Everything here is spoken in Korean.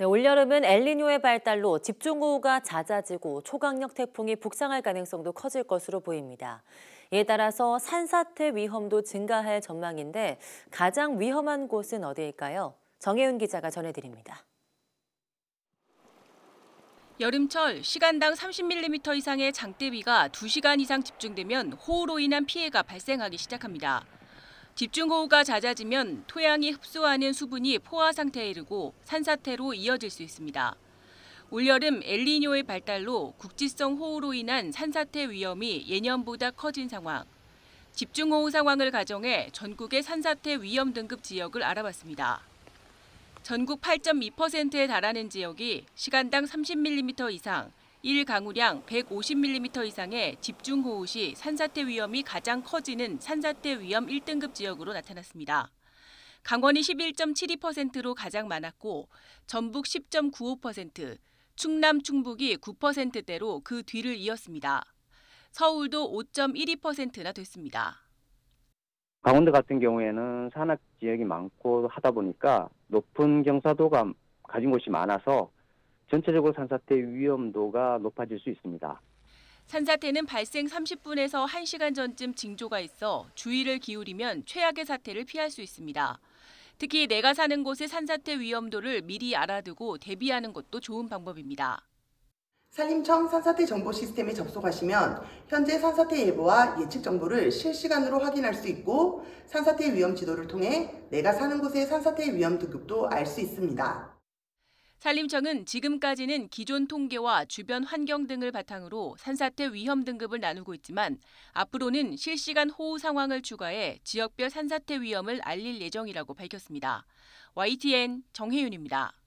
네, 올여름은 엘리뇨의 발달로 집중호우가 잦아지고 초강력 태풍이 북상할 가능성도 커질 것으로 보입니다. 이에 따라서 산사태 위험도 증가할 전망인데 가장 위험한 곳은 어디일까요? 정혜윤 기자가 전해드립니다. 여름철 시간당 30mm 이상의 장대비가 2시간 이상 집중되면 호우로 인한 피해가 발생하기 시작합니다. 집중호우가 잦아지면 토양이 흡수하는 수분이 포화 상태에 이르고 산사태로 이어질 수 있습니다. 올여름 엘니뇨의 발달로 국지성 호우로 인한 산사태 위험이 예년보다 커진 상황. 집중호우 상황을 가정해 전국의 산사태 위험 등급 지역을 알아봤습니다. 전국 8.2%에 달하는 지역이 시간당 30mm 이상, 1 강우량 150mm 이상의 집중호우 시 산사태 위험이 가장 커지는 산사태 위험 1등급 지역으로 나타났습니다. 강원이 11.72%로 가장 많았고 전북 10.95%, 충남 충북이 9%대로 그 뒤를 이었습니다. 서울도 5.12%나 됐습니다. 강원도 같은 경우에는 산악 지역이 많고 하다 보니까 높은 경사도가 가진 곳이 많아서 전체적으로 산사태 위험도가 높아질 수 있습니다. 산사태는 발생 30분에서 1시간 전쯤 징조가 있어 주의를 기울이면 최악의 사태를 피할 수 있습니다. 특히 내가 사는 곳의 산사태 위험도를 미리 알아두고 대비하는 것도 좋은 방법입니다. 산림청 산사태 정보 시스템에 접속하시면 현재 산사태 예보와 예측 정보를 실시간으로 확인할 수 있고 산사태 위험 지도를 통해 내가 사는 곳의 산사태 위험 등급도 알 수 있습니다. 산림청은 지금까지는 기존 통계와 주변 환경 등을 바탕으로 산사태 위험 등급을 나누고 있지만 앞으로는 실시간 호우 상황을 추가해 지역별 산사태 위험을 알릴 예정이라고 밝혔습니다. YTN 정혜윤입니다.